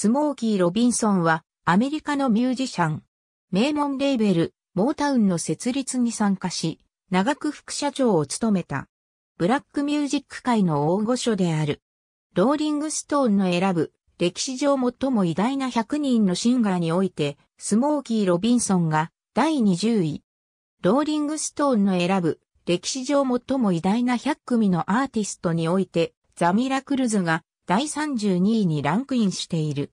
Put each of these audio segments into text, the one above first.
スモーキー・ロビンソンはアメリカのミュージシャン。名門レーベル、モータウンの設立に参加し、長く副社長を務めた。ブラックミュージック界の大御所である。ローリングストーンの選ぶ、歴史上最も偉大な100人のシンガーにおいて、スモーキー・ロビンソンが第20位。ローリングストーンの選ぶ、歴史上最も偉大な100組のアーティストにおいて、ザ・ミラクルズが第32位にランクインしている。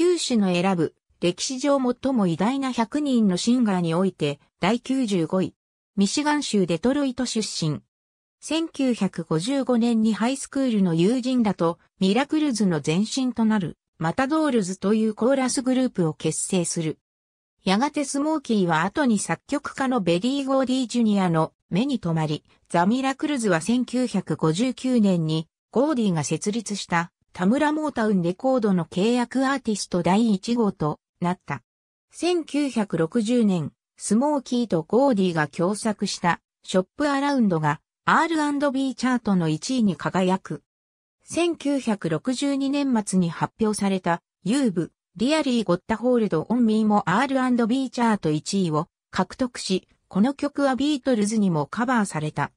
九首の選ぶ、歴史上最も偉大な100人のシンガーにおいて、第95位。ミシガン州デトロイト出身。1955年にハイスクールの友人らと、ミラクルズの前身となる、マタドールズというコーラスグループを結成する。やがてスモーキーは後に作曲家のベリー・ゴーディー・ジュニアの目に留まり、ザ・ミラクルズは1959年にゴーディーが設立した田村モータウンレコードの契約アーティスト第1号となった。1960年、スモーキーとゴーディが共作したショップアラウンドが R&B チャートの1位に輝く。1962年末に発表されたユーブ、リアリー・ゴッタ・ホールド・オン・ミーも R&B チャート1位を獲得し、この曲はビートルズにもカバーされた。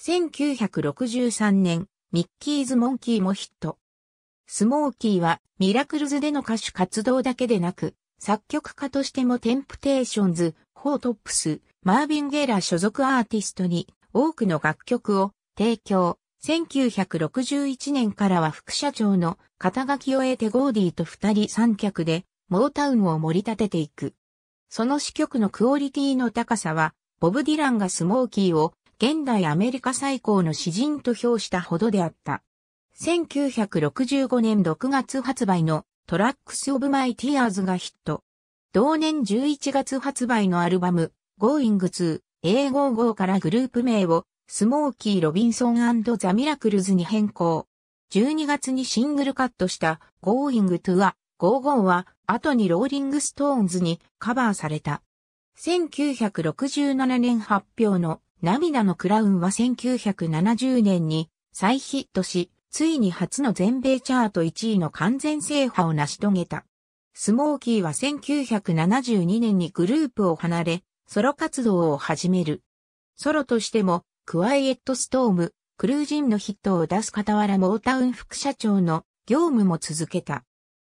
1963年、ミッキーズ・モンキーもヒット。スモーキーはミラクルズでの歌手活動だけでなく、作曲家としてもテンプテーションズ、ホートップス、マービン・ゲイラ所属アーティストに多くの楽曲を提供。1961年からは副社長の肩書きを得てゴーディと二人三脚でモータウンを盛り立てていく。その詩曲のクオリティの高さは、ボブ・ディランがスモーキーを現代アメリカ最高の詩人と評したほどであった。1965年6月発売のトラックス・オブ・マイ・ティアーズがヒット。同年11月発売のアルバム Going to A55 からグループ名をスモーキー・ロビンソンザ・ミラクルズに変更。12月にシングルカットした Going to A 55は後にローリング・ストーンズにカバーされた。1967年発表の涙のクラウンは1970年に再ヒットし、ついに初の全米チャート1位の完全制覇を成し遂げた。スモーキーは1972年にグループを離れ、ソロ活動を始める。ソロとしても、クワイエットストーム、クルージンのヒットを出す傍らモータウン副社長の業務も続けた。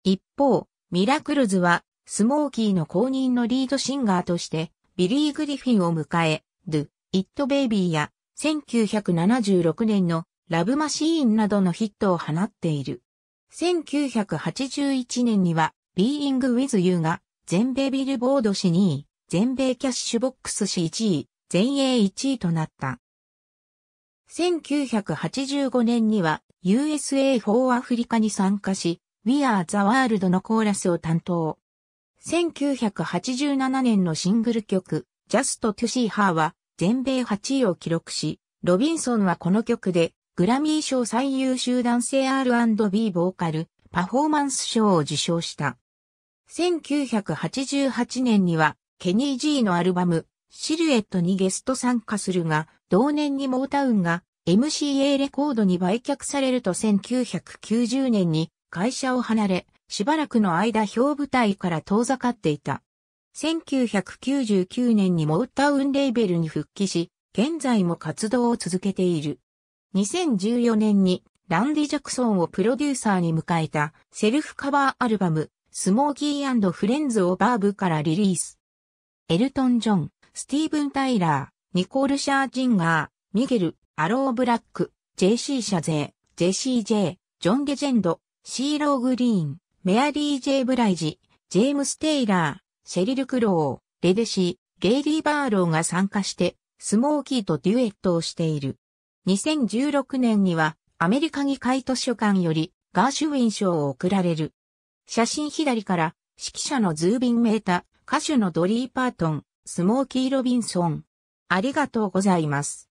一方、ミラクルズは、スモーキーの公認のリードシンガーとして、ビリー・グリフィンを迎え、ドゥ・イット・ベイビーや、1976年のラブマシーンなどのヒットを放っている。1981年には、Being With You が全米ビルボード誌2位、全米キャッシュボックス誌1位、全英1位となった。1985年には USA for Africa に参加し、We Are the World のコーラスを担当。1987年のシングル曲、Just to See Her は全米8位を記録し、ロビンソンはこの曲でグラミー賞最優秀男性 R&B ボーカル、パフォーマンス賞を受賞した。1988年には、ケニー・ジーのアルバム、シルエットにゲスト参加するが、同年にモータウンが MCA レコードに売却されると1990年に会社を離れ、しばらくの間表舞台から遠ざかっていた。1999年にモータウンレーベルに復帰し、現在も活動を続けている。2014年にランディ・ジャクソンをプロデューサーに迎えたセルフカバーアルバムスモーキーフレンズ・をバーブからリリース。エルトン・ジョン、スティーブン・タイラー、ニコール・シャージンガー、ミゲル、アロー・ブラック、JC シャゼー、JCJ、ジョン・レジェンド、シーロー・グリーン、メアリー・ジェイ・ブライジ、ジェームス・テイラー、シェリル・クロー、レデシー、ゲイリー・バーローが参加して、スモーキーとデュエットをしている。2016年にはアメリカ議会図書館よりガーシュウィン賞を贈られる。写真左から指揮者のズービン・メータ、歌手のドリー・パートン、スモーキー・ロビンソン。ありがとうございます。